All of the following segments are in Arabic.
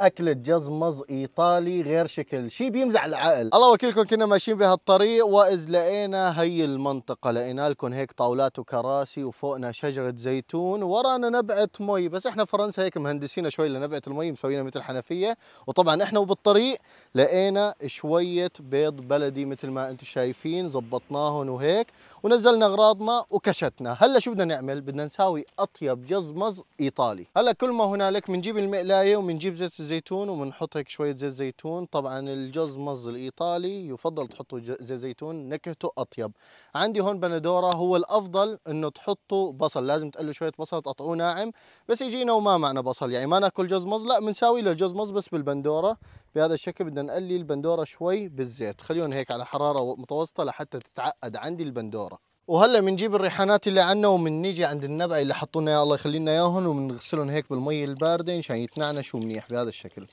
اكلة جزمز ايطالي غير شكل شيء بيمزع العقل الله وكيلكم كنا ماشيين بهالطريق واذ لقينا هي المنطقة لقينا لكم هيك طاولات وكراسي وفوقنا شجرة زيتون ورانا نبعة مي بس احنا فرنسا هيك مهندسين شوي لنبعة المي مسوينا مثل حنفية وطبعا احنا وبالطريق لقينا شوية بيض بلدي مثل ما انتم شايفين زبطناهم وهيك ونزلنا اغراضنا وكشتنا هلا شو بدنا نعمل بدنا نساوي اطيب جزمز ايطالي هلا كل ما هنالك بنجيب المقلاية وبنجيب زيت زيتون وبنحط هيك شويه زيت زيتون طبعا الجوز مز الايطالي يفضل تحطوا زيت زيتون نكهته اطيب عندي هون بندوره هو الافضل انه تحطوا بصل لازم تقلوا شويه بصل تقطعوه ناعم بس يجينا وما معنا بصل يعني ما ناكل جوز مز لا بنساوي له جوز مز بس بالبندوره بهذا الشكل بدنا نقلي البندوره شوي بالزيت خليهم هيك على حراره متوسطه لحتى تتعقد عندي البندوره وهلا بنجيب الريحانات اللي عنا وبنيجي عند النبع اللي حطونا اياه الله يخلينا اياهم وبنغسلهم هيك بالمي البارده مشان يتنعنش ومنيح بهذا الشكل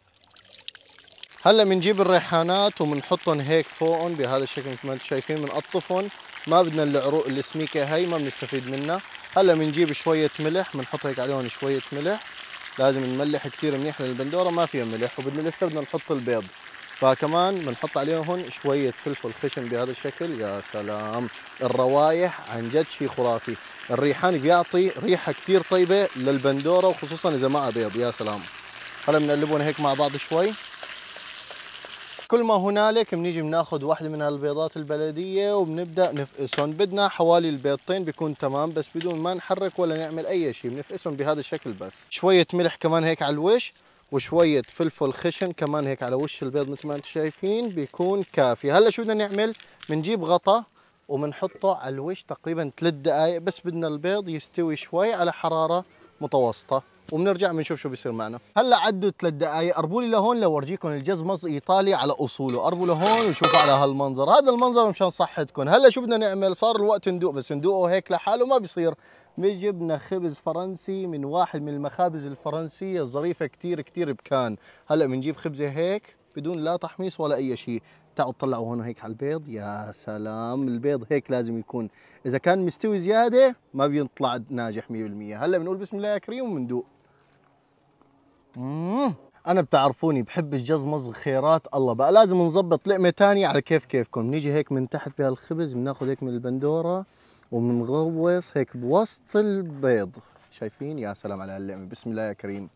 هلا بنجيب الريحانات وبنحطهم هيك فوقهم بهذا الشكل مثل ما انتم شايفين بنقطفهم ما بدنا العروق السميكه هي ما بنستفيد منها هلا بنجيب شويه ملح بنحط هيك عليهم شويه ملح لازم نملح كثير منيح للبندوره ما فيها ملح وبدنا لسه بدنا نحط البيض فكمان بنحط عليهم شويه فلفل خشن بهذا الشكل يا سلام الروايح عن جد شيء خرافي الريحان بيعطي ريحه كتير طيبه للبندوره وخصوصا اذا ما بيض يا سلام هلا بنقلبهم هيك مع بعض شوي كل ما هنالك بنيجي بناخذ واحده من هالبيضات البلديه وبنبدا نفقسهم بدنا حوالي البيضتين بيكون تمام بس بدون ما نحرك ولا نعمل اي شيء بنفقسهم بهذا الشكل بس شويه ملح كمان هيك على الوش وشويه فلفل خشن كمان هيك على وش البيض مثل ما انتم شايفين بيكون كافي هلا شو بدنا نعمل بنجيب غطا وبنحطه على الوش تقريبا ثلاث دقائق بس بدنا البيض يستوي شوي على حراره متوسطه وبنرجع بنشوف شو بيصير معنا هلا عدوا ثلاث دقائق قربوا لي لهون لورجيكم الجزمز ايطالي على اصوله قربوا لهون وشوفوا على هالمنظر هذا المنظر مشان صحتكم هلا شو بدنا نعمل صار الوقت ندوق بس ندوقه هيك لحاله ما بيصير جبنا خبز فرنسي من واحد من المخابز الفرنسيه الظريفه كثير كثير بكان هلا بنجيب خبزه هيك بدون لا تحميص ولا اي شيء تعالوا تطلعوا هون هيك على البيض يا سلام البيض هيك لازم يكون اذا كان مستوي زياده ما بيطلع ناجح 100% هلا بنقول بسم الله يا كريم وبندوق انا بتعرفوني بحب الجز مزغ خيرات الله بقى لازم نظبط لقمه ثانيه على كيف كيفكم نيجي هيك من تحت بهالخبز بناخذ هيك من البندوره ومنغوص هيك بوسط البيض شايفين يا سلام على اللقمه بسم الله يا كريم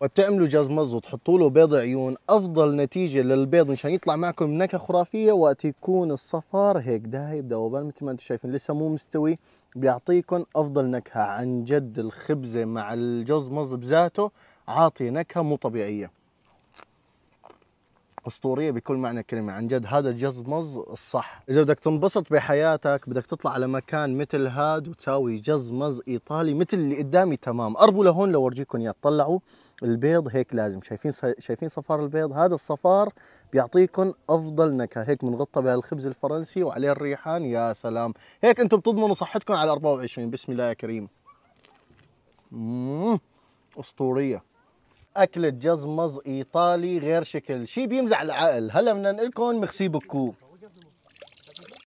وتعملوا جاز مز وتحطوا له بيض عيون افضل نتيجه للبيض مشان يطلع معكم نكهه خرافيه وقت يكون الصفار هيك دايب دوبان مثل ما انتم شايفين لسه مو مستوي بيعطيكم افضل نكهه عن جد الخبزه مع الجوز مز بذاته عاطي نكهه مو طبيعيه اسطوريه بكل معنى الكلمه عن جد هذا جزمز الصح اذا بدك تنبسط بحياتك بدك تطلع على مكان مثل هاد وتساوي جزمز ايطالي مثل اللي قدامي تمام قربوا لهون لورجيكم اياه طلعوا البيض هيك لازم شايفين شايفين صفار البيض هذا الصفار بيعطيكم افضل نكهه هيك بنغطى بهالخبز الفرنسي وعليه الريحان يا سلام هيك انتم بتضمنوا صحتكم على 24 بسم الله يا كريم اسطوريه اكلة جزمز ايطالي غير شكل شي بيمزع العقل هلا بدنا نقول لكم مخسي بكو